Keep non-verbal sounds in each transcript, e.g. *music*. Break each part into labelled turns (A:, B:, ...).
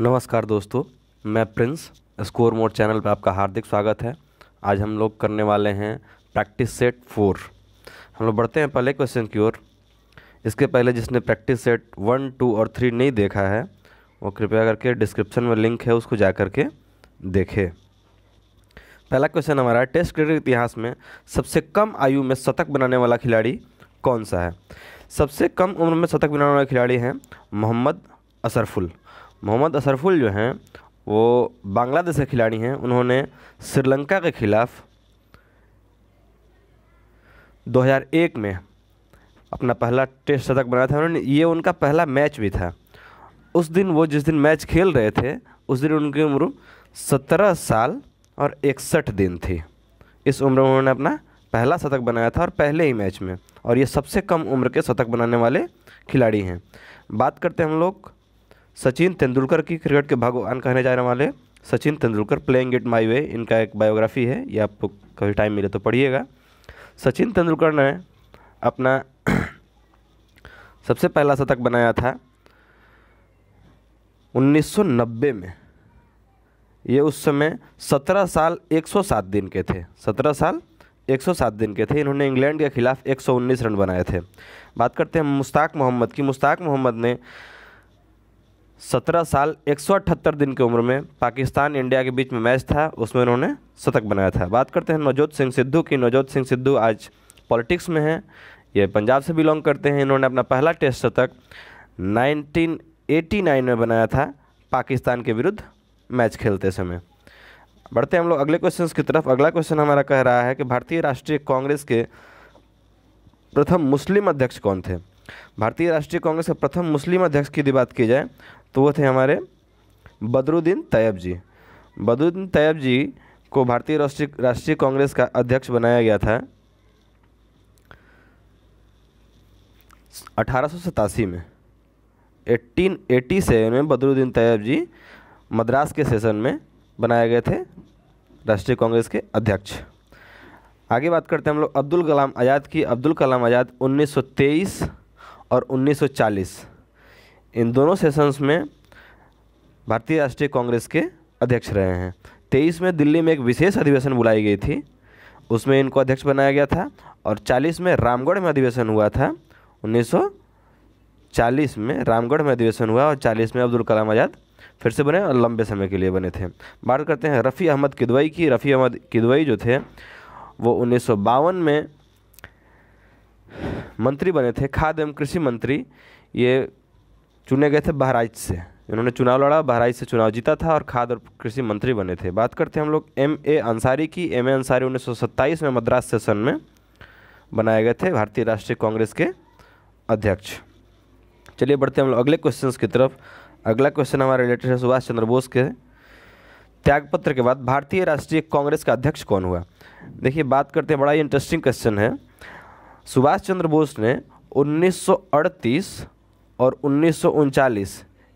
A: नमस्कार दोस्तों मैं प्रिंस स्कोर मोड चैनल पर आपका हार्दिक स्वागत है आज हम लोग करने वाले हैं प्रैक्टिस सेट फोर हम लोग बढ़ते हैं पहले क्वेश्चन की ओर इसके पहले जिसने प्रैक्टिस सेट वन टू और थ्री नहीं देखा है वो कृपया करके डिस्क्रिप्शन में लिंक है उसको जा करके देखे पहला क्वेश्चन हमारा टेस्ट क्रिकेट इतिहास में सबसे कम आयु में शतक बनाने वाला खिलाड़ी कौन सा है सबसे कम उम्र में शतक बनाने वाला खिलाड़ी हैं मोहम्मद असरफुल मोहम्मद अशरफुल जो हैं वो बांग्लादेश के खिलाड़ी हैं उन्होंने श्रीलंका के खिलाफ 2001 में अपना पहला टेस्ट शतक बनाया था उन्होंने ये उनका पहला मैच भी था उस दिन वो जिस दिन मैच खेल रहे थे उस दिन उनकी उम्र सत्रह साल और इकसठ दिन थी इस उम्र में उन्होंने अपना पहला शतक बनाया था और पहले ही मैच में और ये सबसे कम उम्र के शतक बनाने वाले खिलाड़ी हैं बात करते हैं हम लोग सचिन तेंदुलकर की क्रिकेट के भगवान कहने जाने वाले Sachin Tendulkar playing it my way इनका एक बायोग्राफी है ये आपको कभी टाइम मिले तो पढ़िएगा सचिन तेंदुलकर ने अपना *clears throat* सबसे पहला शतक बनाया था 1990 में ये उस समय 17 साल 107 दिन के थे 17 साल 107 दिन के थे इन्होंने इंग्लैंड के खिलाफ 119 रन बनाए थे बात करते हैं मुश्ताक मोहम्मद की मुश्ताक मोहम्मद ने सत्रह साल एक दिन की उम्र में पाकिस्तान इंडिया के बीच में मैच था उसमें उन्होंने शतक बनाया था बात करते हैं नवजोत सिंह सिद्धू की नवजोत सिंह सिद्धू आज पॉलिटिक्स में हैं ये पंजाब से बिलोंग करते हैं इन्होंने अपना पहला टेस्ट शतक 1989 में बनाया था पाकिस्तान के विरुद्ध मैच खेलते समय बढ़ते हम लोग अगले क्वेश्चन की तरफ अगला क्वेश्चन हमारा कह रहा है कि भारतीय राष्ट्रीय कांग्रेस के प्रथम मुस्लिम अध्यक्ष कौन थे भारतीय राष्ट्रीय कांग्रेस के प्रथम मुस्लिम अध्यक्ष की बात की जाए तो वो थे हमारे बदरुद्दीन तैयब जी बदरुद्दीन तैयब जी को भारतीय राष्ट्रीय राष्ट्रीय कांग्रेस का अध्यक्ष बनाया गया था अठारह में 1880 सेवन में बदरुद्दीन तैयब जी मद्रास के सेशन में बनाए गए थे राष्ट्रीय कांग्रेस के अध्यक्ष आगे बात करते हैं हम लोग अब्दुल कलाम आज़ाद की अब्दुल कलाम आज़ाद 1923 और 1940 इन दोनों सेशंस में भारतीय राष्ट्रीय कांग्रेस के अध्यक्ष रहे हैं तेईस में दिल्ली में एक विशेष अधिवेशन बुलाई गई थी उसमें इनको अध्यक्ष बनाया गया था और चालीस में रामगढ़ में अधिवेशन हुआ था उन्नीस चालीस में रामगढ़ में अधिवेशन हुआ और चालीस में अब्दुल कलाम आज़ाद फिर से बने और लंबे समय के लिए बने थे बात करते हैं रफ़ी अहमद किदवई की रफ़ी अहमद किदवई जो थे वो उन्नीस में मंत्री बने थे खाद्य एवं कृषि मंत्री ये चुने गए थे बहराइच से इन्होंने चुनाव लड़ा बहराइच से चुनाव जीता था और खाद और कृषि मंत्री बने थे बात करते हैं हम लोग एम ए अंसारी की एम ए अंसारी उन्नीस में मद्रास सेशन में बनाए गए थे भारतीय राष्ट्रीय कांग्रेस के अध्यक्ष चलिए बढ़ते हम लोग अगले क्वेश्चन की तरफ अगला क्वेश्चन हमारे रिलेटेड है सुभाष चंद्र बोस के त्यागपत्र के बाद भारतीय राष्ट्रीय कांग्रेस का अध्यक्ष कौन हुआ देखिए बात करते हैं बड़ा ही इंटरेस्टिंग क्वेश्चन है सुभाष चंद्र बोस ने 1938 और उन्नीस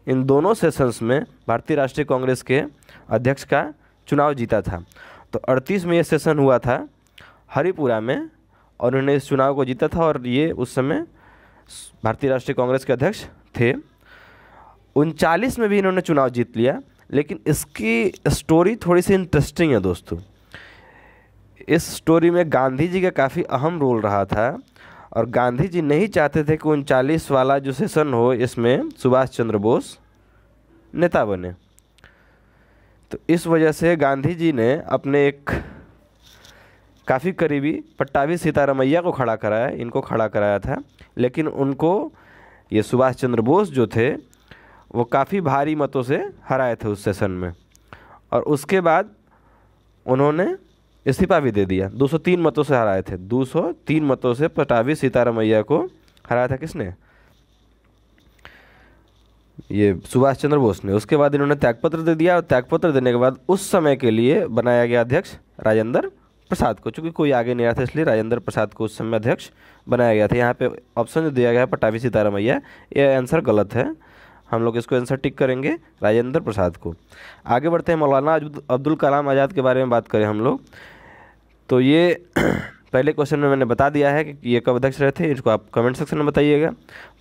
A: इन दोनों सेशंस में भारतीय राष्ट्रीय कांग्रेस के अध्यक्ष का चुनाव जीता था तो अड़तीस में ये सेशन हुआ था हरिपुरा में और उन्होंने इस चुनाव को जीता था और ये उस समय भारतीय राष्ट्रीय कांग्रेस के अध्यक्ष थे उनचालीस में भी इन्होंने चुनाव जीत लिया लेकिन इसकी स्टोरी थोड़ी सी इंटरेस्टिंग है दोस्तों इस स्टोरी में गांधी जी का काफ़ी अहम रोल रहा था और गांधी जी नहीं चाहते थे कि उनचालीस वाला जो सेशन हो इसमें सुभाष चंद्र बोस नेता बने तो इस वजह से गांधी जी ने अपने एक काफ़ी करीबी पट्टावी सीतारामैया को खड़ा कराया इनको खड़ा कराया था लेकिन उनको ये सुभाष चंद्र बोस जो थे वो काफ़ी भारी मतों से हराए थे उस सेशन में और उसके बाद उन्होंने इस्तीफा भी दे दिया 203 मतों से हराए थे 203 मतों से पटावी सीतारामैया को हराया था किसने ये सुभाष चंद्र बोस ने उसके बाद इन्होंने त्यागपत्र दे दिया और त्यागपत्र देने के बाद उस समय के लिए बनाया गया अध्यक्ष राजेंद्र प्रसाद को चूंकि कोई आगे नहीं आया था इसलिए राजेंद्र प्रसाद को उस समय अध्यक्ष बनाया गया था यहाँ पे ऑप्शन जो दिया गया है पटावी सीतारामैया ये आंसर गलत है हम लोग इसको आंसर टिक करेंगे राजेंद्र प्रसाद को आगे बढ़ते हैं मौलाना अब्दुल कलाम आज़ाद के बारे में बात करें हम लोग तो ये *clears throat* पहले क्वेश्चन में मैंने बता दिया है कि ये कब अध्यक्ष रहे थे इसको आप कमेंट सेक्शन में बताइएगा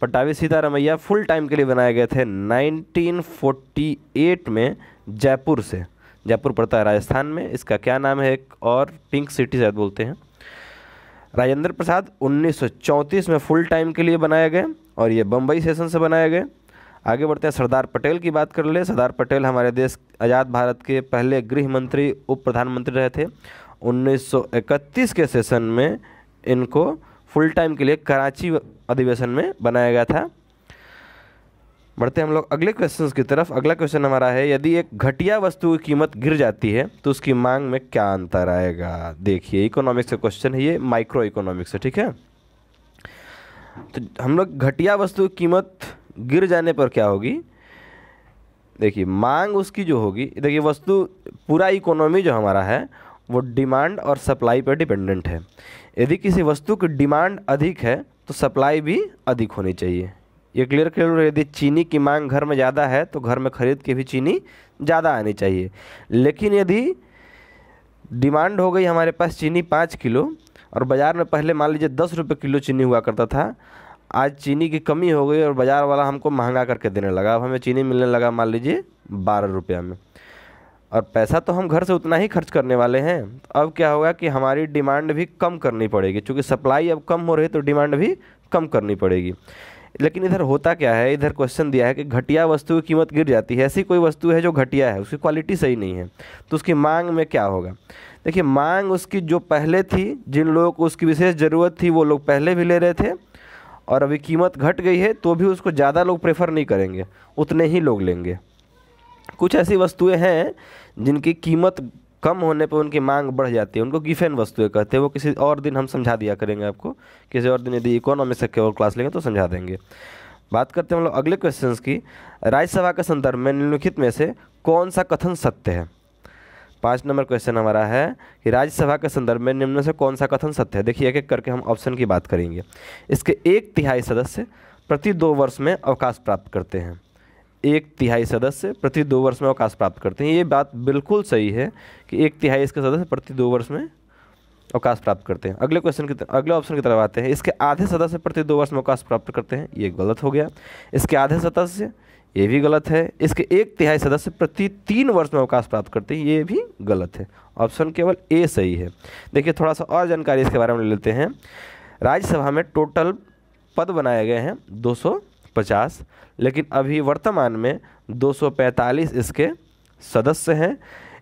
A: पटावी सीतारामैया फुल टाइम के लिए बनाए गए थे 1948 में जयपुर से जयपुर पड़ता है राजस्थान में इसका क्या नाम है एक और पिंक सिटी शायद बोलते हैं राजेंद्र प्रसाद 1934 में फुल टाइम के लिए बनाए गए और ये बम्बई सेशन से बनाए गए आगे बढ़ते हैं सरदार पटेल की बात कर ले सरदार पटेल हमारे देश आज़ाद भारत के पहले गृह मंत्री उप प्रधानमंत्री रहे थे 1931 के सेशन में इनको फुल टाइम के लिए कराची अधिवेशन में बनाया गया था बढ़ते हम लोग अगले क्वेश्चन की तरफ अगला क्वेश्चन हमारा है यदि एक घटिया वस्तु की कीमत गिर जाती है तो उसकी मांग में क्या अंतर आएगा देखिए इकोनॉमिक्स का क्वेश्चन है ये माइक्रो इकोनॉमिक्स है ठीक है तो हम लोग घटिया वस्तु की कीमत गिर जाने पर क्या होगी देखिए मांग उसकी जो होगी देखिए वस्तु पूरा इकोनॉमी जो हमारा है वो डिमांड और सप्लाई पर डिपेंडेंट है यदि किसी वस्तु की डिमांड अधिक है तो सप्लाई भी अधिक होनी चाहिए ये क्लियर क्लियर यदि चीनी की मांग घर में ज़्यादा है तो घर में खरीद के भी चीनी ज़्यादा आनी चाहिए लेकिन यदि डिमांड हो गई हमारे पास चीनी पाँच किलो और बाज़ार में पहले मान लीजिए दस रुपये किलो चीनी हुआ करता था आज चीनी की कमी हो गई और बाज़ार वाला हमको महंगा करके देने लगा अब हमें चीनी मिलने लगा मान लीजिए बारह रुपया में और पैसा तो हम घर से उतना ही खर्च करने वाले हैं तो अब क्या होगा कि हमारी डिमांड भी कम करनी पड़ेगी क्योंकि सप्लाई अब कम हो रही तो डिमांड भी कम करनी पड़ेगी लेकिन इधर होता क्या है इधर क्वेश्चन दिया है कि घटिया वस्तु की कीमत गिर जाती है ऐसी कोई वस्तु है जो घटिया है उसकी क्वालिटी सही नहीं है तो उसकी मांग में क्या होगा देखिए मांग उसकी जो पहले थी जिन लोगों को उसकी विशेष ज़रूरत थी वो लोग पहले भी ले रहे थे और अभी कीमत घट गई है तो भी उसको ज़्यादा लोग प्रेफर नहीं करेंगे उतने ही लोग लेंगे कुछ ऐसी वस्तुएं हैं जिनकी कीमत कम होने पर उनकी मांग बढ़ जाती है उनको गिफेन वस्तुएं कहते हैं वो किसी और दिन हम समझा दिया करेंगे आपको किसी और दिन यदि इकोनॉमिक्स के और क्लास लेंगे तो समझा देंगे बात करते हैं हम लोग अगले क्वेश्चन की राज्यसभा के संदर्भ में निम्नलिखित में से कौन सा कथन सत्य है पाँच नंबर क्वेश्चन हमारा है कि राज्यसभा के संदर्भ में निम्न से कौन सा कथन सत्य है देखिए एक एक करके हम ऑप्शन की बात करेंगे इसके एक तिहाई सदस्य प्रति दो वर्ष में अवकाश प्राप्त करते हैं एक तिहाई सदस्य प्रति दो वर्ष में अवकाश प्राप्त करते हैं ये बात बिल्कुल सही है कि एक तिहाई इसके सदस्य प्रति दो वर्ष में अवकाश प्राप्त करते हैं अगले क्वेश्चन की अगले ऑप्शन की तरफ आते हैं इसके आधे सदस्य प्रति दो वर्ष में अवकाश प्राप्त करते हैं ये गलत हो गया इसके आधे सदस्य ये भी गलत है इसके एक तिहाई सदस्य प्रति तीन वर्ष में अवकाश प्राप्त करते हैं ये भी गलत है ऑप्शन केवल ए सही है देखिए थोड़ा सा और जानकारी इसके बारे में ले लेते हैं राज्यसभा में टोटल पद बनाए गए हैं 250 लेकिन अभी वर्तमान में 245 इसके सदस्य हैं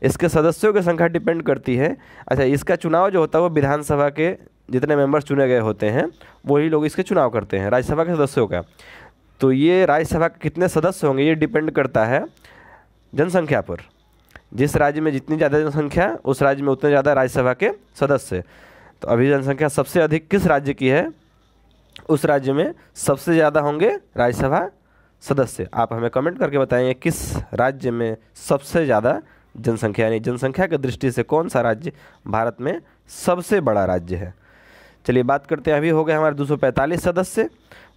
A: इसके सदस्यों की संख्या डिपेंड करती है अच्छा इसका चुनाव जो होता है वो विधानसभा के जितने मेंबर्स चुने गए होते हैं वही लोग इसके चुनाव करते हैं राज्यसभा के सदस्यों का तो ये राज्यसभा के कितने सदस्य होंगे ये डिपेंड करता है जनसंख्या पर जिस राज्य में जितनी ज़्यादा जनसंख्या उस राज्य में उतने ज़्यादा राज्यसभा के सदस्य तो अभी जनसंख्या सबसे अधिक किस राज्य की है उस राज्य में सबसे ज़्यादा होंगे राज्यसभा सदस्य आप हमें कमेंट करके बताएंगे किस राज्य में सबसे ज़्यादा जनसंख्या यानी जनसंख्या के दृष्टि से कौन सा राज्य भारत में सबसे बड़ा राज्य है चलिए बात करते हैं अभी हो गए हमारे 245 सदस्य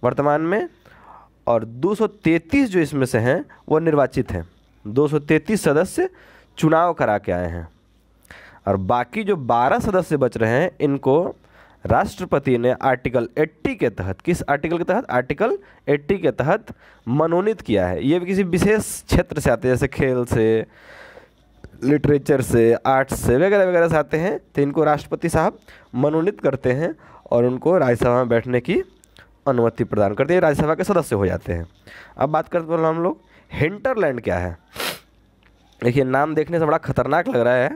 A: वर्तमान में और 233 जो इसमें से हैं वो निर्वाचित हैं 233 सदस्य चुनाव करा के आए हैं और बाकी जो 12 सदस्य बच रहे हैं इनको राष्ट्रपति ने आर्टिकल 80 के तहत किस आर्टिकल के तहत आर्टिकल 80 के तहत मनोनीत किया है ये भी किसी विशेष क्षेत्र से आते हैं जैसे खेल से लिटरेचर से आर्ट्स से वगैरह वगैरह से आते हैं तो इनको राष्ट्रपति साहब मनोनीत करते हैं और उनको राज्यसभा में बैठने की अनुमति प्रदान करती है राज्यसभा के सदस्य हो जाते हैं अब बात करते हैं हम लोग हिंटरलैंड क्या है देखिए नाम देखने से बड़ा खतरनाक लग रहा है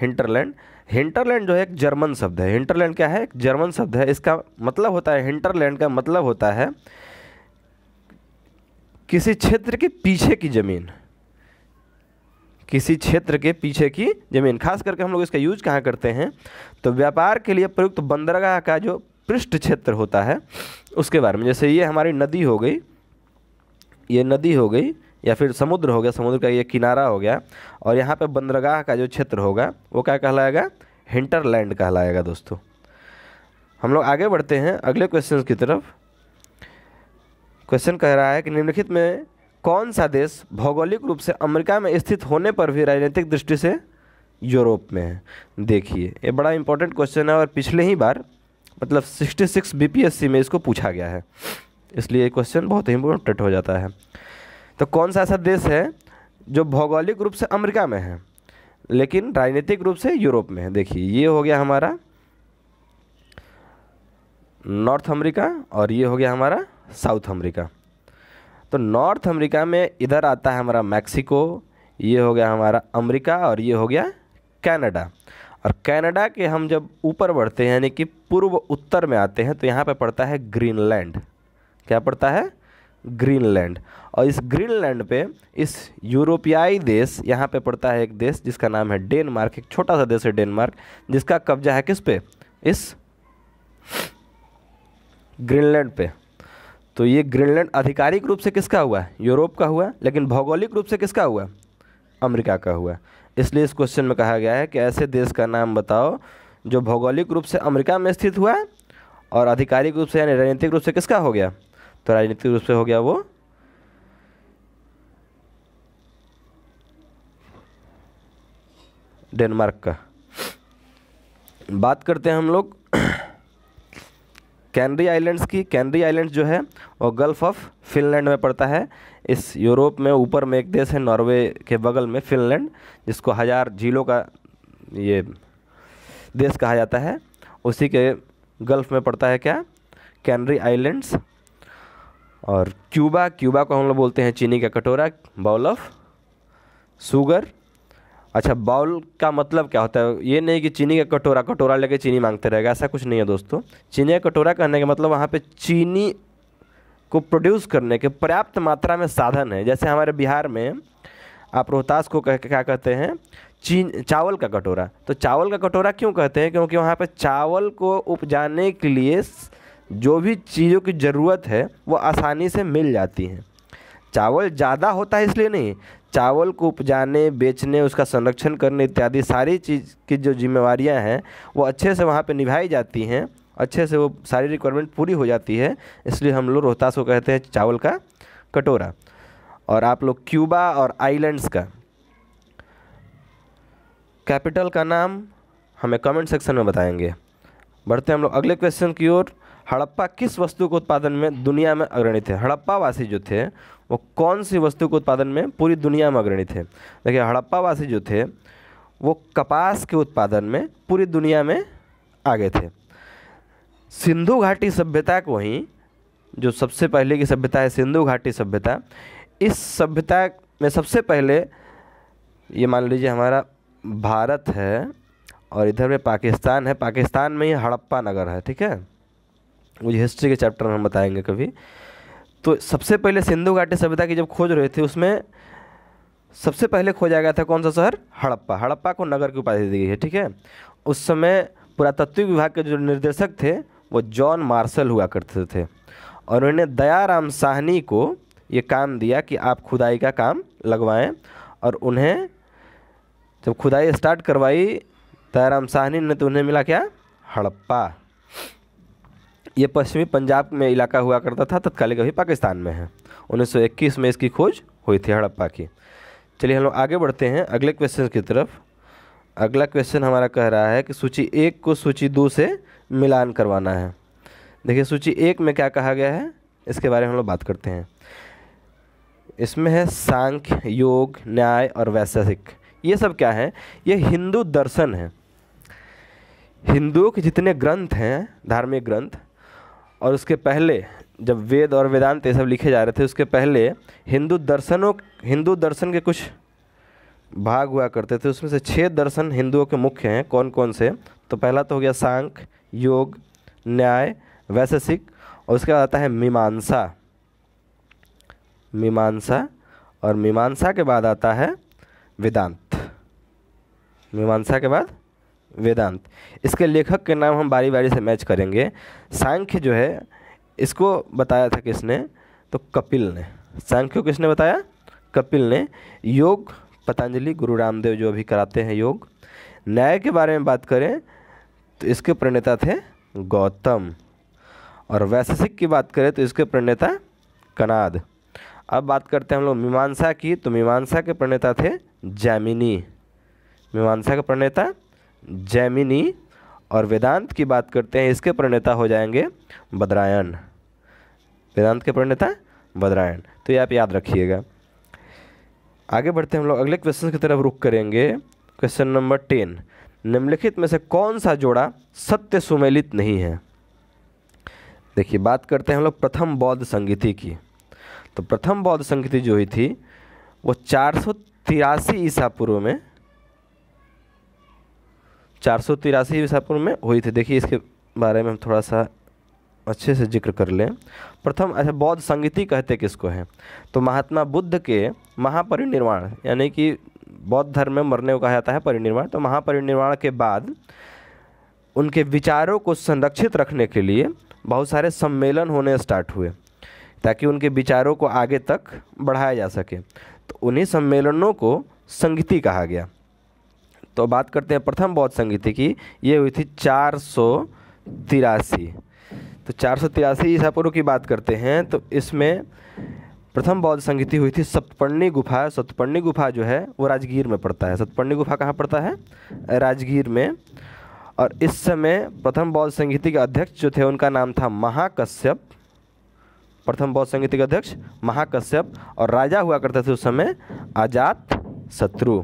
A: हिंटरलैंड हिंटरलैंड जो है एक जर्मन शब्द है हिंटरलैंड क्या है एक जर्मन शब्द है इसका मतलब होता है हिंटरलैंड का मतलब होता है किसी क्षेत्र के पीछे की ज़मीन किसी क्षेत्र के पीछे की ज़मीन खास करके हम लोग इसका यूज कहाँ करते हैं तो व्यापार के लिए प्रयुक्त बंदरगाह का जो पृष्ठ क्षेत्र होता है उसके बारे में जैसे ये हमारी नदी हो गई ये नदी हो गई या फिर समुद्र हो गया समुद्र का ये किनारा हो गया और यहाँ पे बंदरगाह का जो क्षेत्र होगा वो क्या कहलाएगा हिंटरलैंड कहलाएगा दोस्तों हम लोग आगे बढ़ते हैं अगले क्वेश्चन की तरफ क्वेश्चन कह रहा है कि निम्नलिखित में कौन सा देश भौगोलिक रूप से अमेरिका में स्थित होने पर भी राजनीतिक दृष्टि से यूरोप में है देखिए ये बड़ा इंपॉर्टेंट क्वेश्चन है और पिछले ही बार मतलब 66 सी में इसको पूछा गया है इसलिए ये क्वेश्चन बहुत ही इम्पोर्टेंट हो जाता है तो कौन सा ऐसा देश है जो भौगोलिक रूप से अमेरिका में है लेकिन राजनीतिक रूप से यूरोप में है देखिए ये हो गया हमारा नॉर्थ अमेरिका और ये हो गया हमारा साउथ अमेरिका तो नॉर्थ अमेरिका में इधर आता है हमारा मैक्सिको ये हो गया हमारा अमेरिका और ये हो गया कनाडा और कनाडा के हम जब ऊपर बढ़ते हैं यानी कि पूर्व उत्तर में आते हैं तो यहाँ पे पड़ता है ग्रीनलैंड क्या पड़ता है ग्रीनलैंड और इस ग्रीनलैंड पे इस यूरोपियाई देश यहाँ पे पड़ता है एक देश जिसका नाम है डेनमार्क एक छोटा सा देश है डेनमार्क जिसका कब्जा है किस पे इस ग्रीनलैंड पे तो ये ग्रीनलैंड आधिकारिक रूप से किसका हुआ है यूरोप का हुआ लेकिन भौगोलिक रूप से किसका हुआ अमेरिका का हुआ है इसलिए इस क्वेश्चन में कहा गया है कि ऐसे देश का नाम बताओ जो भौगोलिक रूप से अमेरिका में स्थित हुआ और आधिकारिक रूप से यानी राजनीतिक रूप से किसका हो गया तो राजनीतिक रूप से हो गया वो डेनमार्क का बात करते हैं हम लोग *clears throat* कैनरी आइलैंड्स की कैनरी आइलैंड्स जो है वो गल्फ़ ऑफ फिनलैंड में पड़ता है इस यूरोप में ऊपर में एक देश है नॉर्वे के बगल में फिनलैंड जिसको हज़ार झीलों का ये देश कहा जाता है उसी के गल्फ में पड़ता है क्या कैनरी आइलैंड्स और क्यूबा क्यूबा को हम लोग बोलते हैं चीनी का कटोरा बाउल ऑफ शुगर अच्छा बाउल का मतलब क्या होता है ये नहीं कि चीनी का कटोरा कटोरा लेके चीनी मांगते रहेगा ऐसा कुछ नहीं है दोस्तों चीनी का कटोरा कहने का मतलब वहाँ पे चीनी को प्रोड्यूस करने के पर्याप्त मात्रा में साधन है जैसे हमारे बिहार में आप रोहतास को कह क्या कहते हैं चीन चावल का कटोरा तो चावल का कटोरा क्यों कहते हैं क्योंकि वहाँ पर चावल को उपजाने के लिए जो भी चीज़ों की ज़रूरत है वो आसानी से मिल जाती है चावल ज़्यादा होता है इसलिए नहीं चावल को उपजाने बेचने उसका संरक्षण करने इत्यादि सारी चीज़ की जो जिम्मेवारियाँ हैं वो अच्छे से वहाँ पर निभाई जाती हैं अच्छे से वो सारी रिक्वायरमेंट पूरी हो जाती है इसलिए हम लोग रोहतास को कहते हैं चावल का कटोरा और आप लोग क्यूबा और आइलैंड्स का कैपिटल का नाम हमें कमेंट सेक्शन में बताएंगे बढ़ते हैं हम लोग अगले क्वेश्चन की ओर हड़प्पा किस वस्तु के उत्पादन में दुनिया में अग्रणी थे हड़प्पावासी जो थे वो कौन सी वस्तु के उत्पादन में पूरी दुनिया में अग्रणी थे देखिए हड़प्पावासी जो थे वो कपास के उत्पादन में पूरी दुनिया में आगे थे सिंधु घाटी सभ्यता को ही जो सबसे पहले की सभ्यता है सिंधु घाटी सभ्यता इस सभ्यता में सबसे पहले ये मान लीजिए हमारा भारत है और इधर में पाकिस्तान है पाकिस्तान में ही हड़प्पा नगर है ठीक है मुझे हिस्ट्री के चैप्टर में हम बताएंगे कभी तो सबसे पहले सिंधु घाटी सभ्यता की जब खोज रहे थे उसमें सबसे पहले खोजा गया था कौन सा शहर हड़प्पा हड़प्पा को नगर की उपाधि दी गई है ठीक है उस समय पुरातत्विक विभाग के जो निर्देशक थे वो जॉन मार्शल हुआ करते थे और उन्होंने दयाराम साहनी को ये काम दिया कि आप खुदाई का काम लगवाएं और उन्हें जब खुदाई स्टार्ट करवाई दयाराम साहनी ने तो उन्हें मिला क्या हड़प्पा ये पश्चिमी पंजाब में इलाका हुआ करता था तत्कालिक अभी पाकिस्तान में है 1921 में इसकी खोज हुई थी हड़प्पा की चलिए हम लोग आगे बढ़ते हैं अगले क्वेश्चन की तरफ अगला क्वेश्चन हमारा कह रहा है कि सूची एक को सूची दो से मिलान करवाना है देखिए सूची एक में क्या कहा गया है इसके बारे में हम लोग बात करते हैं इसमें है सांख्य योग न्याय और वैशेषिक ये सब क्या है ये हिंदू दर्शन है हिंदुओं के जितने ग्रंथ हैं धार्मिक ग्रंथ और उसके पहले जब वेद और वेदांत ये सब लिखे जा रहे थे उसके पहले हिंदू दर्शनों हिंदू दर्शन के कुछ भाग हुआ करते थे उसमें से छः दर्शन हिंदुओं के मुख्य हैं कौन कौन से तो पहला तो हो गया सांख योग न्याय वैशेषिक और उसके बाद आता है मीमांसा मीमांसा और मीमांसा के बाद आता है वेदांत मीमांसा के बाद वेदांत इसके लेखक के नाम हम बारी बारी से मैच करेंगे सांख्य जो है इसको बताया था किसने तो कपिल ने सांख्य को किसने बताया कपिल ने योग पतंजलि गुरु रामदेव जो अभी कराते हैं योग न्याय के बारे में बात करें तो इसके प्रणेता थे गौतम और वैशेषिक की बात करें तो इसके प्रणेता कनाद अब बात करते हैं हम लोग मीमांसा की तो मीमांसा के प्रणेता थे जैमिनी मीमांसा के प्रणेता जैमिनी और वेदांत की बात करते हैं इसके प्रणेता हो जाएंगे बद्रायन वेदांत के प्रणेता बद्रायन तो ये आप याद रखिएगा आगे बढ़ते हैं हम लोग अगले क्वेश्चन की तरफ रुख करेंगे क्वेश्चन नंबर टेन निम्नलिखित में से कौन सा जोड़ा सत्य सुमेलित नहीं है देखिए बात करते हैं हम लोग प्रथम बौद्ध संगीति की तो प्रथम बौद्ध संगीति जो हुई थी वो चार सौ तिरासी ईसा पूर्व में चार सौ तिरासी ईसा पूर्व में हुई थी देखिए इसके बारे में हम थोड़ा सा अच्छे से जिक्र कर लें प्रथम अच्छा बौद्ध संगीति कहते किसको है तो महात्मा बुद्ध के महापरिनिर्वाण यानी कि बौद्ध धर्म में मरने को कहा जाता है परिनिर्वाण तो महापरिनिर्वाण के बाद उनके विचारों को संरक्षित रखने के लिए बहुत सारे सम्मेलन होने स्टार्ट हुए ताकि उनके विचारों को आगे तक बढ़ाया जा सके तो उन्हीं सम्मेलनों को संगीति कहा गया तो बात करते हैं प्रथम बौद्ध संगीति की ये हुई थी चार सौ तिरासी तो चार सौ तिरासी ईसापुर की बात करते हैं तो इसमें प्रथम बौद्ध संगीति हुई थी सतपर्णी गुफा सतपर्णी गुफा जो है वो राजगीर में पड़ता है सतपर्णी गुफा कहाँ पड़ता है राजगीर में और इस समय प्रथम बौद्ध संगीति के अध्यक्ष जो थे उनका नाम था महाकश्यप प्रथम बौद्ध संगीति के अध्यक्ष महाकश्यप और राजा हुआ करते थे उस समय आजात शत्रु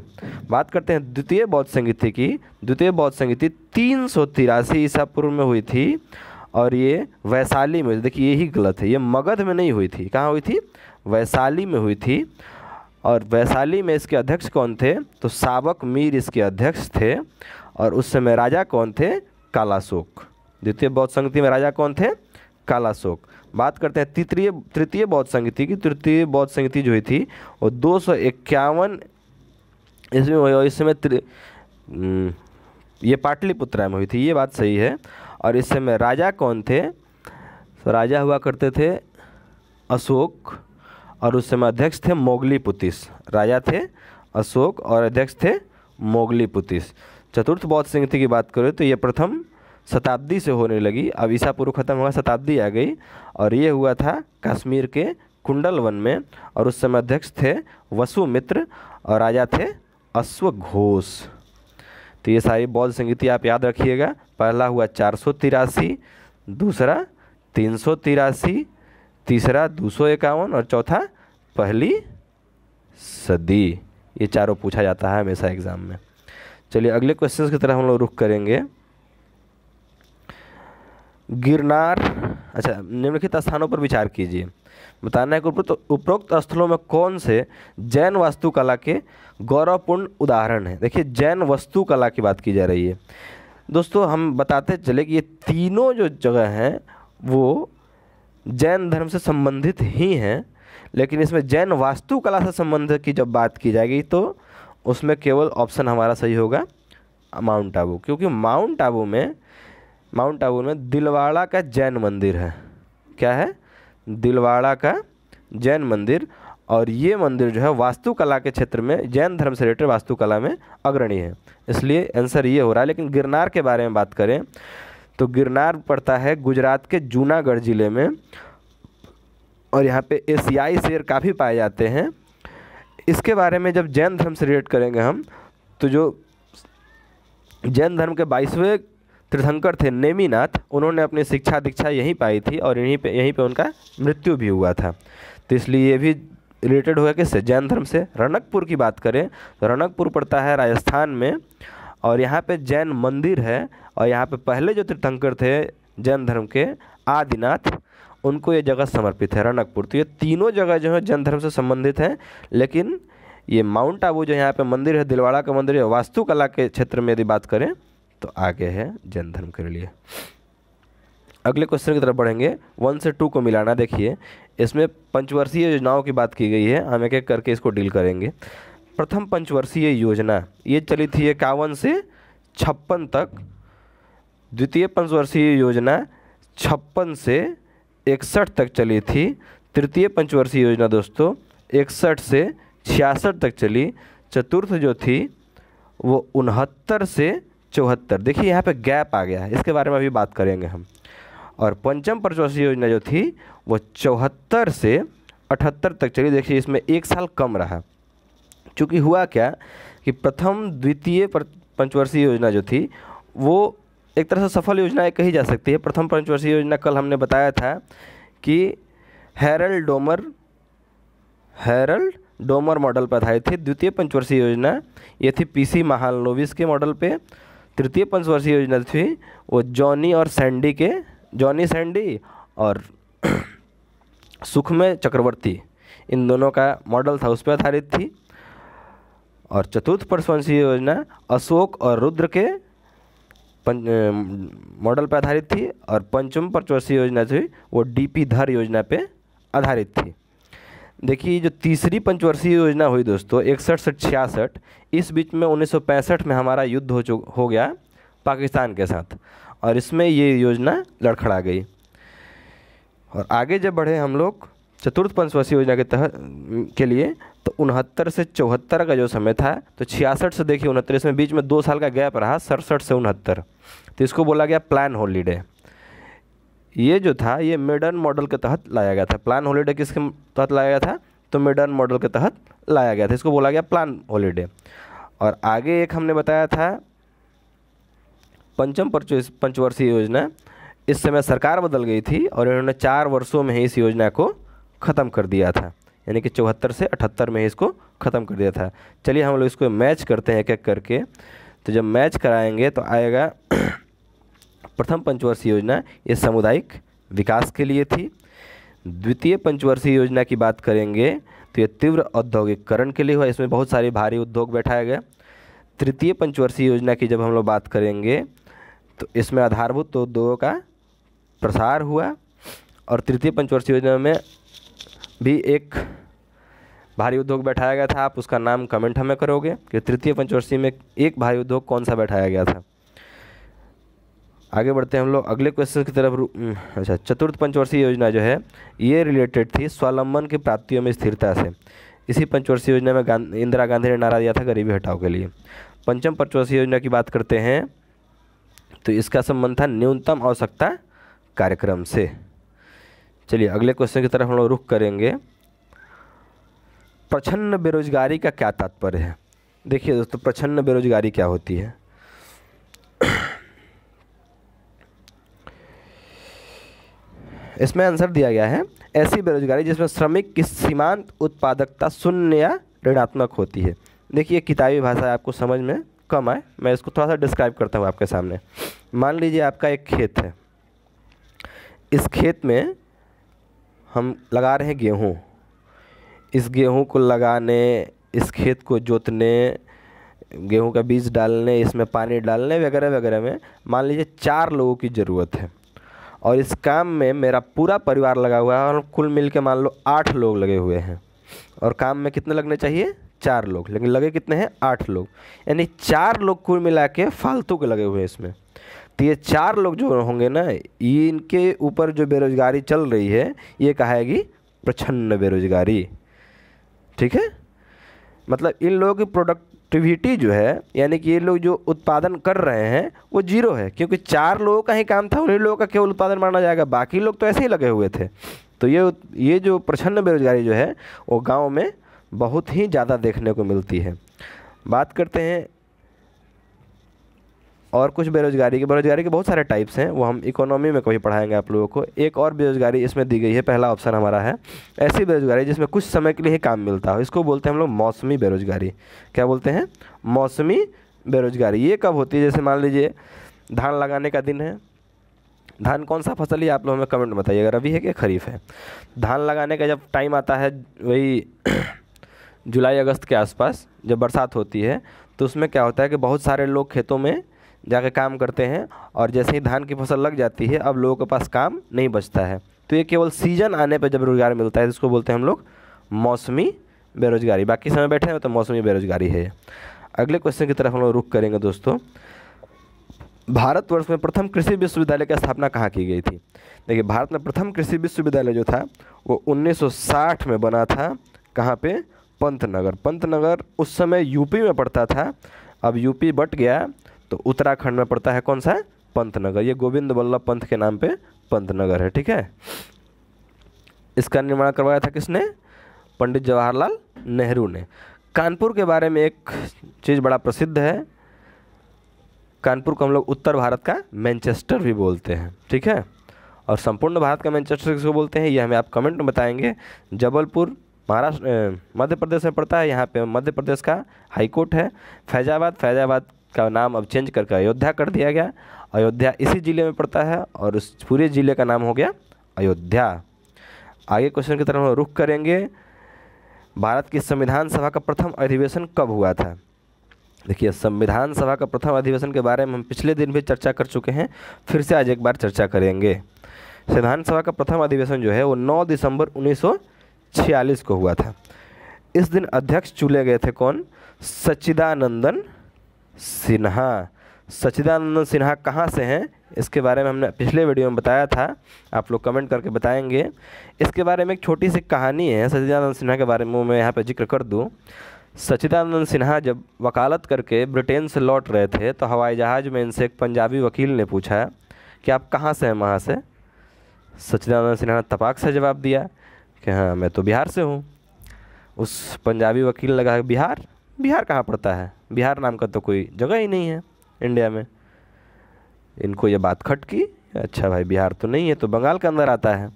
A: बात करते हैं द्वितीय बौद्ध संगीति की द्वितीय बौद्ध संगीति तीन सौ तिरासी ईसा पूर्व में हुई थी और ये वैशाली में देखिए यही गलत है ये मगध में नहीं हुई थी कहाँ हुई थी वैशाली में हुई थी और वैशाली में इसके अध्यक्ष कौन थे तो सावक मीर इसके अध्यक्ष थे और उस समय राजा कौन थे कालाशोक द्वितीय बौद्ध संगति में राजा कौन थे कालाशोक बात करते हैं तृतीय तृतीय बौद्ध संगति की तृतीय बौद्ध संगति जो हुई थी वो दो सौ इक्यावन इसमें हुई और इस समय ये पाटलिपुत्रा में हुई थी ये बात सही है और इस समय राजा कौन थे तो राजा हुआ करते थे अशोक और उस समय अध्यक्ष थे मोगली पुतिस राजा थे अशोक और अध्यक्ष थे मोगली पुतिस चतुर्थ बौद्ध संहिता की बात करें तो ये प्रथम शताब्दी से होने लगी अब ईसा पूर्व खत्म हुआ शताब्दी आ गई और ये हुआ था कश्मीर के कुंडल वन में और उस समय अध्यक्ष थे वसुमित्र और राजा थे अश्व घोष तो ये सारी बौद्ध संगीति आप याद रखिएगा पहला हुआ चार सौ तिरासी दूसरा तीन सौ तिरासी तीसरा दो सौ इक्यावन और चौथा पहली सदी ये चारों पूछा जाता है हमेशा एग्ज़ाम में चलिए अगले क्वेश्चन की तरफ हम लोग रुख करेंगे गिरनार अच्छा निम्नलिखित स्थानों पर विचार कीजिए बताना है कि उपरोक्त उपरोक्त स्थलों में कौन से जैन वास्तुकला के गौरवपूर्ण उदाहरण हैं देखिए जैन वास्तुकला की बात की जा रही है दोस्तों हम बताते चले कि ये तीनों जो जगह हैं वो जैन धर्म से संबंधित ही हैं लेकिन इसमें जैन वास्तुकला से संबंध की जब बात की जाएगी तो उसमें केवल ऑप्शन हमारा सही होगा माउंट आबू क्योंकि माउंट आबू में माउंट आबू में दिलवाड़ा का जैन मंदिर है क्या है दिलवाड़ा का जैन मंदिर और ये मंदिर जो है वास्तुकला के क्षेत्र में जैन धर्म से रिलेटेड वास्तुकला में अग्रणी है इसलिए आंसर ये हो रहा है लेकिन गिरनार के बारे में बात करें तो गिरनार पड़ता है गुजरात के जूनागढ़ ज़िले में और यहाँ पे एशियाई शेर काफ़ी पाए जाते हैं इसके बारे में जब जैन धर्म से रिलेट करेंगे हम तो जो जैन धर्म के बाईसवें तीर्थंकर थे नेमीनाथ उन्होंने अपनी शिक्षा दीक्षा यहीं पाई थी और यहीं पे यहीं पे उनका मृत्यु भी हुआ था तो इसलिए ये भी रिलेटेड हुआ किससे जैन धर्म से रनकपुर की बात करें तो रनकपुर पड़ता है राजस्थान में और यहाँ पे जैन मंदिर है और यहाँ पे पहले जो तीर्थंकर थे जैन धर्म के आदिनाथ उनको ये जगह समर्पित है रनकपुर तो ये तीनों जगह जो है जैन धर्म से संबंधित हैं लेकिन ये माउंट आबू जो यहाँ पे मंदिर है दिलवाड़ा का मंदिर है वास्तुकला के क्षेत्र में यदि बात करें तो आगे है जैन धर्म के लिए अगले क्वेश्चन की तरफ बढ़ेंगे वन से टू को मिलाना देखिए इसमें पंचवर्षीय योजनाओं की बात की गई है हम एक एक करके इसको डील करेंगे प्रथम पंचवर्षीय योजना ये चली थी इक्यावन से छप्पन तक द्वितीय पंचवर्षीय योजना छप्पन से इकसठ तक चली थी तृतीय पंचवर्षीय योजना दोस्तों इकसठ से छियासठ तक चली चतुर्थ जो थी वो उनहत्तर से चौहत्तर देखिए यहाँ पे गैप आ गया है इसके बारे में अभी बात करेंगे हम और पंचम पंचवर्षीय योजना जो थी वो चौहत्तर से अठहत्तर तक चली देखिए इसमें एक साल कम रहा चूँकि हुआ क्या कि प्रथम द्वितीय पंचवर्षीय योजना जो थी वो एक तरह से सफल योजना कही जा सकती है प्रथम पंचवर्षीय योजना कल हमने बताया था कि Harold Domar Harold Domar model पर आधारित थी द्वितीय पंचवर्षीय योजना ये थी पीसी महालनोविस के मॉडल पे तृतीय पंचवर्षीय योजना थी वो जॉनी और सैंडी के जॉनी सैंडी और *clears throat* सुखमय चक्रवर्ती इन दोनों का मॉडल था उस पर आधारित थी और चतुर्थ परस्वंशी योजना अशोक और रुद्र के मॉडल पर आधारित थी और पंचम पंचवर्षीय योजना थी वो डीपी धर योजना पे आधारित थी देखिए जो तीसरी पंचवर्षीय योजना हुई दोस्तों इकसठ से छियासठ इस बीच में उन्नीस में हमारा युद्ध हो चुक हो गया पाकिस्तान के साथ और इसमें ये योजना लड़खड़ा गई और आगे जब बढ़े हम लोग चतुर्थ पंचवर्षीय योजना के तहत के लिए तो उनहत्तर से चौहत्तर का जो समय था तो छियासठ से देखिए उनहत्तर इसमें बीच में दो साल का गैप रहा सड़सठ से उनहत्तर तो इसको बोला गया प्लान हॉलीडे ये जो था ये मेडर्न मॉडल के तहत लाया गया था प्लान हॉलीडे किसके तहत लाया गया था तो मेडर्न मॉडल के तहत लाया गया था इसको बोला गया प्लान हॉलीडे और आगे एक हमने बताया था पंचम पंचवर्षीय योजना इस समय सरकार बदल गई थी और इन्होंने चार वर्षों में ही इस योजना को ख़त्म कर दिया था यानी कि चौहत्तर से अठहत्तर में इसको ख़त्म कर दिया था चलिए हम लोग इसको मैच करते हैं एक एक करके तो जब मैच कराएंगे तो आएगा *clears throat* प्रथम पंचवर्षीय योजना ये सामुदायिक विकास के लिए थी द्वितीय पंचवर्षीय योजना की बात करेंगे तो ये तीव्र औद्योगिकरण के लिए हुआ इसमें बहुत सारे भारी उद्योग बैठाए गए तृतीय पंचवर्षीय योजना की जब हम लोग बात करेंगे तो इसमें आधारभूत उद्योगों का प्रसार हुआ और तृतीय पंचवर्षीय योजना में भी एक भारी उद्योग बैठाया गया था आप उसका नाम कमेंट हमें करोगे कि तृतीय पंचवर्षीय में एक भारी उद्योग कौन सा बैठाया गया था आगे बढ़ते हैं हम लोग अगले क्वेश्चन की तरफ अच्छा चतुर्थ पंचवर्षीय योजना जो है ये रिलेटेड थी स्वावलंबन की प्राप्तियों में स्थिरता से इसी पंचवर्षीय योजना में गांधी इंदिरा गांधी ने नारा दिया था गरीबी हटाओ के लिए पंचम पंचवर्षीय योजना की बात करते हैं तो इसका संबंध था न्यूनतम आवश्यकता कार्यक्रम से चलिए अगले क्वेश्चन की तरफ हम लोग रुख करेंगे प्रछन्न बेरोजगारी का क्या तात्पर्य है देखिए दोस्तों प्रछन्न बेरोजगारी क्या होती है इसमें आंसर दिया गया है ऐसी बेरोजगारी जिसमें श्रमिक की सीमांत उत्पादकता शून्य या ऋणात्मक होती है देखिए किताबी भाषा आपको समझ में कम आए मैं इसको थोड़ा सा डिस्क्राइब करता हूँ आपके सामने मान लीजिए आपका एक खेत है इस खेत में हम लगा रहे हैं गेहूँ इस गेहूँ को लगाने इस खेत को जोतने गेहूँ का बीज डालने इसमें पानी डालने वगैरह वगैरह में मान लीजिए चार लोगों की ज़रूरत है और इस काम में मेरा पूरा परिवार लगा हुआ है और कुल मिल के मान लो आठ लोग लगे हुए हैं और काम में कितने लगने चाहिए चार लोग लेकिन लगे कितने हैं आठ लोग यानी चार लोग कुल मिला के फालतू के लगे हुए हैं इसमें तो ये चार लोग जो होंगे ना ये इनके ऊपर जो बेरोज़गारी चल रही है ये कहेगी प्रछन्न बेरोज़गारी ठीक है मतलब इन लोगों की प्रोडक्टिविटी जो है यानी कि ये लोग जो उत्पादन कर रहे हैं वो जीरो है क्योंकि चार लोगों का ही काम था उन्हीं लोगों का केवल उत्पादन माना जाएगा बाकी लोग तो ऐसे ही लगे हुए थे तो ये ये जो प्रछन्न बेरोजगारी जो है वो गाँव में बहुत ही ज़्यादा देखने को मिलती है बात करते हैं और कुछ बेरोजगारी के बेरोजगारी के बहुत सारे टाइप्स हैं वो हम इकोनॉमी में कभी पढ़ाएंगे आप लोगों को एक और बेरोजगारी इसमें दी गई है पहला ऑप्शन हमारा है ऐसी बेरोजगारी जिसमें कुछ समय के लिए ही काम मिलता हो इसको बोलते हैं हम लोग मौसमी बेरोजगारी क्या बोलते हैं मौसमी बेरोजगारी ये कब होती है जैसे मान लीजिए धान लगाने का दिन है धान कौन सा फसल है आप लोग हमें कमेंट बताइए अगर अभी है कि खरीफ है धान लगाने का जब टाइम आता है वही *clears throat* जुलाई अगस्त के आसपास जब बरसात होती है तो उसमें क्या होता है कि बहुत सारे लोग खेतों में जाके काम करते हैं और जैसे ही धान की फसल लग जाती है अब लोगों के पास काम नहीं बचता है तो ये केवल सीजन आने पर जब रोज़गार मिलता है जिसको तो बोलते हैं हम लोग मौसमी बेरोजगारी बाकी समय बैठे हैं तो मौसमी बेरोजगारी है अगले क्वेश्चन की तरफ हम लोग रुख करेंगे दोस्तों भारतवर्ष में प्रथम कृषि विश्वविद्यालय की स्थापना कहाँ की गई थी देखिए भारत में प्रथम कृषि विश्वविद्यालय जो था वो 1960 में बना था कहाँ पे पंतनगर पंतनगर उस समय यूपी में पड़ता था अब यूपी बट गया तो उत्तराखंड में पड़ता है कौन सा है पंतनगर ये गोविंद वल्लभ पंत के नाम पे पंतनगर है ठीक है इसका निर्माण करवाया था किसने पंडित जवाहरलाल नेहरू ने कानपुर के बारे में एक चीज़ बड़ा प्रसिद्ध है कानपुर को हम लोग उत्तर भारत का मैनचेस्टर भी बोलते हैं ठीक है और संपूर्ण भारत का मैनचेस्टर किसको बोलते हैं ये हमें आप कमेंट में बताएंगे जबलपुर महाराष्ट्र मध्य प्रदेश में पड़ता है यहाँ पे मध्य प्रदेश का हाईकोर्ट है फैजाबाद फैजाबाद का नाम अब चेंज करके अयोध्या कर दिया गया अयोध्या इसी ज़िले में पड़ता है और उस पूरे ज़िले का नाम हो गया अयोध्या आगे क्वेश्चन की तरफ हम रुख करेंगे भारत की संविधान सभा का प्रथम अधिवेशन कब हुआ था देखिए संविधान सभा का प्रथम अधिवेशन के बारे में हम पिछले दिन भी चर्चा कर चुके हैं फिर से आज एक बार चर्चा करेंगे संविधान सभा का प्रथम अधिवेशन जो है वो 9 दिसंबर 1946 को हुआ था इस दिन अध्यक्ष चुने गए थे कौन सच्चिदानंदन सिन्हा सचिदानंद सिन्हा कहाँ से हैं इसके बारे में हमने पिछले वीडियो में बताया था आप लोग कमेंट करके बताएंगे इसके बारे में एक छोटी सी कहानी है सचिदानंद सिन्हा के बारे में मैं यहाँ पर जिक्र कर दूँ सचिदानंद सिन्हा जब वकालत करके ब्रिटेन से लौट रहे थे तो हवाई जहाज़ में इनसे एक पंजाबी वकील ने पूछा कि आप कहाँ से हैं वहाँ से सचिदानंद सिन्हा ने तपाक से जवाब दिया कि हाँ मैं तो बिहार से हूँ उस पंजाबी वकील ने कहा बिहार बिहार कहाँ पड़ता है बिहार नाम का तो कोई जगह ही नहीं है इंडिया में इनको ये बात खटकी अच्छा भाई बिहार तो नहीं है तो बंगाल के अंदर आता है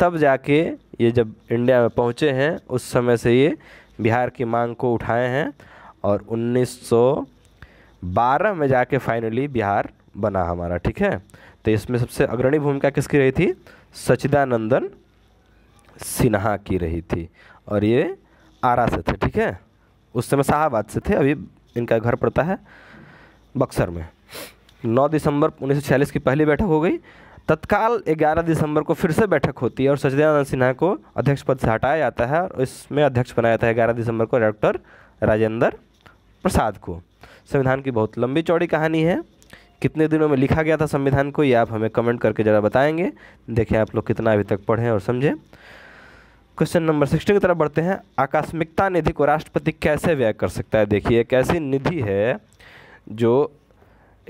A: तब जाके ये जब इंडिया में पहुँचे हैं उस समय से ये बिहार की मांग को उठाए हैं और 1912 में जाके फाइनली बिहार बना हमारा ठीक है तो इसमें सबसे अग्रणी भूमिका किसकी रही थी सचिदानंदन सिन्हा की रही थी और ये आरा से थे ठीक है उस समय शाहबाद से थे अभी इनका घर पड़ता है बक्सर में 9 दिसंबर 1946 की पहली बैठक हो गई तत्काल 11 दिसंबर को फिर से बैठक होती है और सचिदानंद सिन्हा को अध्यक्ष पद से हटाया जाता है और इसमें अध्यक्ष बनाया जाता है ग्यारह दिसंबर को डॉक्टर राजेंद्र प्रसाद को संविधान की बहुत लंबी चौड़ी कहानी है कितने दिनों में लिखा गया था संविधान को ये आप हमें कमेंट करके ज़रा बताएंगे देखें आप लोग कितना अभी तक पढ़ें और समझें क्वेश्चन नंबर सिक्सटी की तरफ बढ़ते हैं आकस्मिकता निधि को राष्ट्रपति कैसे व्यय कर सकता है देखिए एक ऐसी निधि है जो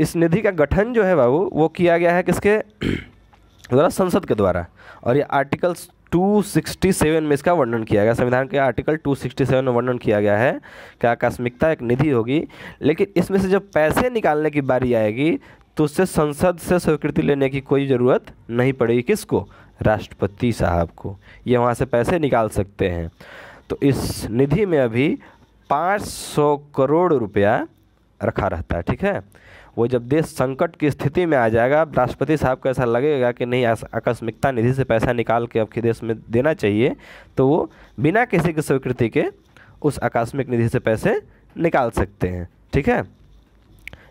A: इस निधि का गठन जो है बाबू वो किया गया है किसके द्वारा *clears throat* संसद के द्वारा और ये आर्टिकल 267 में इसका वर्णन किया गया संविधान के आर्टिकल 267 में वर्णन किया गया है कि आकस्मिकता एक निधि होगी लेकिन इसमें से जब पैसे निकालने की बारी आएगी तो उससे संसद से स्वीकृति लेने की कोई ज़रूरत नहीं पड़ेगी किसको राष्ट्रपति साहब को ये वहाँ से पैसे निकाल सकते हैं तो इस निधि में अभी 500 करोड़ रुपया रखा रहता है ठीक है वो जब देश संकट की स्थिति में आ जाएगा राष्ट्रपति साहब को ऐसा लगेगा कि नहीं आकस्मिकता निधि से पैसा निकाल के आपके देश में देना चाहिए तो वो बिना किसी की स्वीकृति के उस आकस्मिक निधि से पैसे निकाल सकते हैं ठीक है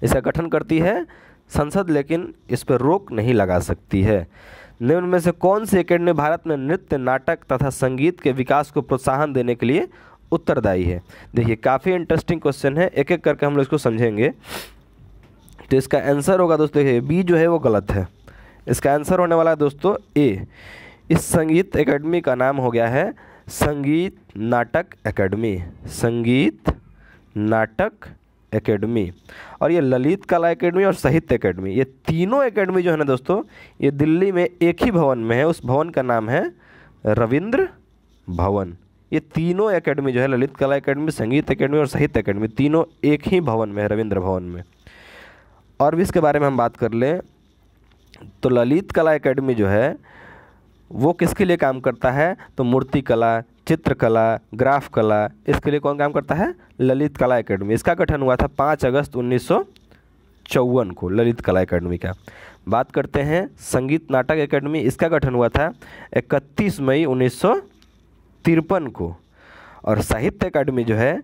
A: इसका गठन करती है संसद लेकिन इस पर रोक नहीं लगा सकती है निम्न में से कौन सी एकेडमी भारत में नृत्य नाटक तथा संगीत के विकास को प्रोत्साहन देने के लिए उत्तरदायी है देखिए काफ़ी इंटरेस्टिंग क्वेश्चन है एक एक करके हम लोग इसको समझेंगे तो इसका आंसर होगा दोस्तों देखिए बी जो है वो गलत है इसका आंसर होने वाला है दोस्तों ए इस संगीत एकेडमी का नाम हो गया है संगीत नाटक एकेडमी संगीत नाटक एकेडमी और ये ललित कला एकेडमी और साहित्य एकेडमी ये तीनों एकेडमी जो है ना दोस्तों ये दिल्ली में एक ही भवन में है उस भवन का नाम है रविंद्र भवन ये तीनों एकेडमी जो है ललित कला एकेडमी संगीत एकेडमी और साहित्य एकेडमी तीनों एक ही भवन में है रविंद्र भवन में और भी इसके बारे में हम बात कर लें तो ललित कला एकेडमी जो है वो किसके लिए काम करता है तो मूर्ति कला चित्रकला ग्राफ कला इसके लिए कौन काम करता है ललित कला एकेडमी इसका गठन हुआ था पाँच अगस्त उन्नीस चौवन को ललित कला एकेडमी का बात करते हैं संगीत नाटक एकेडमी इसका गठन हुआ था 31 मई उन्नीस तिरपन को और साहित्य एकेडमी जो है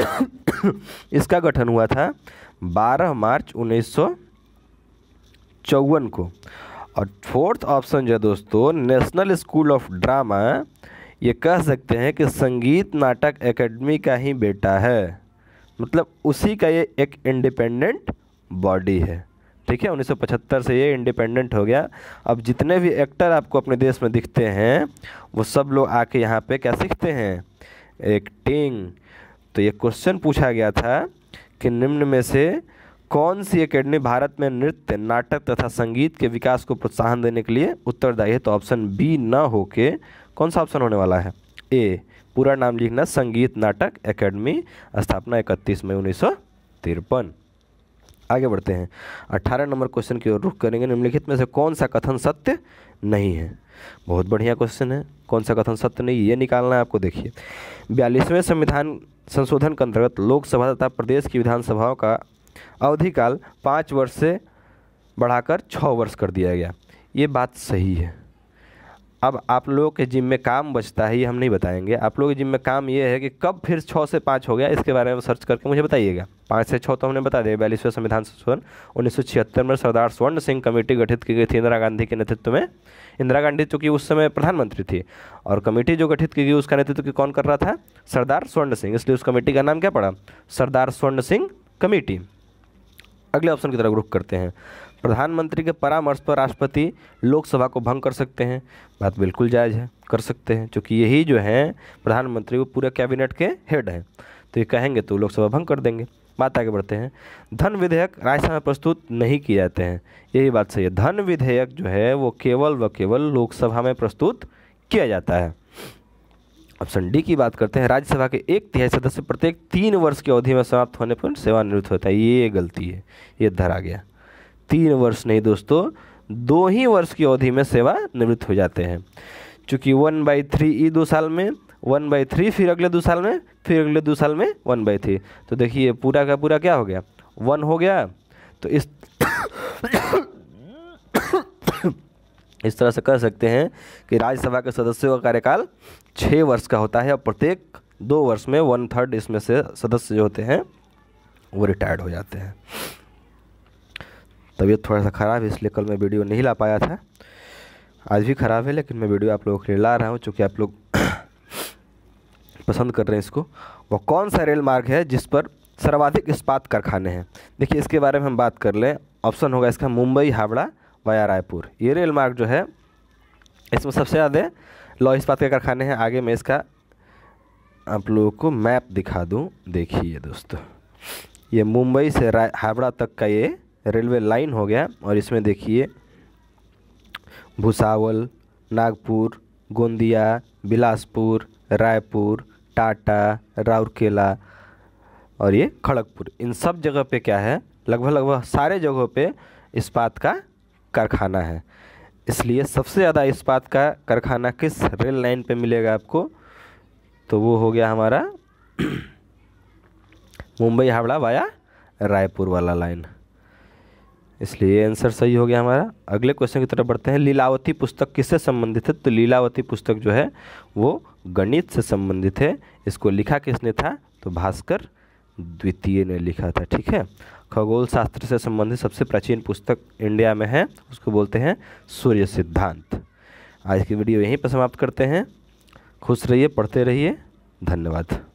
A: *coughs* इसका गठन हुआ था 12 मार्च उन्नीस चौवन को और फोर्थ ऑप्शन जो है दोस्तों नेशनल स्कूल ऑफ ड्रामा ये कह सकते हैं कि संगीत नाटक एकेडमी का ही बेटा है मतलब उसी का ये एक इंडिपेंडेंट बॉडी है ठीक है 1975 से ये इंडिपेंडेंट हो गया अब जितने भी एक्टर आपको अपने देश में दिखते हैं वो सब लोग आके यहाँ पे क्या सीखते हैं एक्टिंग तो ये क्वेश्चन पूछा गया था कि निम्न में से कौन सी एकेडमी भारत में नृत्य नाटक तथा संगीत के विकास को प्रोत्साहन देने के लिए उत्तरदायी है तो ऑप्शन बी न होके कौन सा ऑप्शन होने वाला है ए पूरा नाम लिखना संगीत नाटक एकेडमी स्थापना इकतीस मई उन्नीस आगे बढ़ते हैं अट्ठारह नंबर क्वेश्चन की ओर रुख करेंगे निम्नलिखित में से कौन सा कथन सत्य नहीं है बहुत बढ़िया क्वेश्चन है कौन सा कथन सत्य नहीं ये निकालना है आपको देखिए बयालीसवें संविधान संशोधन के अंतर्गत लोकसभा तथा प्रदेश की विधानसभाओं का अवधिकाल पाँच वर्ष से बढ़ाकर छः वर्ष कर दिया गया ये बात सही है अब आप लोगों के जिम में काम बचता है ये हम नहीं बताएंगे आप लोगों के जिम में काम ये है कि कब फिर छः से पाँच हो गया इसके बारे में सर्च करके मुझे बताइएगा पाँच से छः तो हमने बता दिया बयालीसवें संविधान संशोधन उन्नीस सौ छिहत्तर में सरदार स्वर्ण सिंह कमेटी गठित की गई थी इंदिरा गांधी के नेतृत्व में इंदिरा गांधी चूँकि उस समय प्रधानमंत्री थी और कमेटी जो गठित की गई उसका नेतृत्व तो कौन कर रहा था सरदार स्वर्ण सिंह इसलिए उस कमेटी का नाम क्या पड़ा सरदार स्वर्ण सिंह कमेटी अगले ऑप्शन की तरफ रुख करते हैं प्रधानमंत्री के परामर्श पर राष्ट्रपति लोकसभा को भंग कर सकते हैं बात बिल्कुल जायज़ है कर सकते हैं क्योंकि यही जो हैं प्रधानमंत्री वो पूरे कैबिनेट के हेड हैं तो ये कहेंगे तो लोकसभा भंग कर देंगे बात आगे बढ़ते हैं धन विधेयक राज्यसभा में प्रस्तुत नहीं किए जाते हैं यही बात सही है धन विधेयक जो है वो केवल व केवल लोकसभा में प्रस्तुत किया जाता है ऑप्शन डी की बात करते हैं राज्यसभा के एक तिहाई सदस्य प्रत्येक तीन वर्ष की अवधि में समाप्त होने पर सेवानिवृत्त होता है ये गलती है ये धरा गया तीन वर्ष नहीं दोस्तों दो ही वर्ष की अवधि में सेवा निवृत्त हो जाते हैं चूँकि वन बाई थ्री ई दो साल में वन बाई थ्री फिर अगले दो साल में फिर अगले दो साल में वन बाई थ्री तो देखिए पूरा का पूरा क्या हो गया वन हो गया तो इस *coughs* इस तरह से कर सकते हैं कि राज्यसभा के सदस्यों का कार्यकाल छः वर्ष का होता है और प्रत्येक दो वर्ष में वन थर्ड इसमें से सदस्य जो होते हैं वो रिटायर्ड हो जाते हैं तबीयत थोड़ा सा ख़राब है इसलिए कल मैं वीडियो नहीं ला पाया था आज भी ख़राब है लेकिन मैं वीडियो आप लोगों के लिए ला रहा हूँ चूँकि आप लोग *coughs* पसंद कर रहे हैं इसको वह कौन सा रेल मार्ग है जिस पर सर्वाधिक इस्पात कारखाने हैं देखिए इसके बारे में हम बात कर लें ऑप्शन होगा इसका मुंबई हावड़ा वाया रायपुर ये रेल मार्ग जो है इसमें सबसे ज़्यादा लौ इस्पात के कारखाने हैं आगे मैं इसका आप लोगों को मैप दिखा दूँ देखिए दोस्तों ये मुंबई से हावड़ा तक का ये रेलवे लाइन हो गया और इसमें देखिए भुसावल नागपुर गोंदिया बिलासपुर रायपुर टाटा राउरकेला और ये खड़गपुर इन सब जगह पे क्या है लगभग लगभग सारे जगहों पे इस्पात का कारखाना है इसलिए सबसे ज़्यादा इस्पात का कारखाना किस रेल लाइन पे मिलेगा आपको तो वो हो गया हमारा *clears throat* मुंबई हावड़ा वाया रायपुर वाला लाइन इसलिए आंसर सही हो गया हमारा अगले क्वेश्चन की तरफ बढ़ते हैं लीलावती पुस्तक किससे संबंधित है तो लीलावती पुस्तक जो है वो गणित से संबंधित है इसको लिखा किसने था तो भास्कर द्वितीय ने लिखा था ठीक है खगोल शास्त्र से संबंधित सबसे प्राचीन पुस्तक इंडिया में है उसको बोलते हैं सूर्य सिद्धांत आज की वीडियो यहीं पर समाप्त करते हैं खुश रहिए पढ़ते रहिए धन्यवाद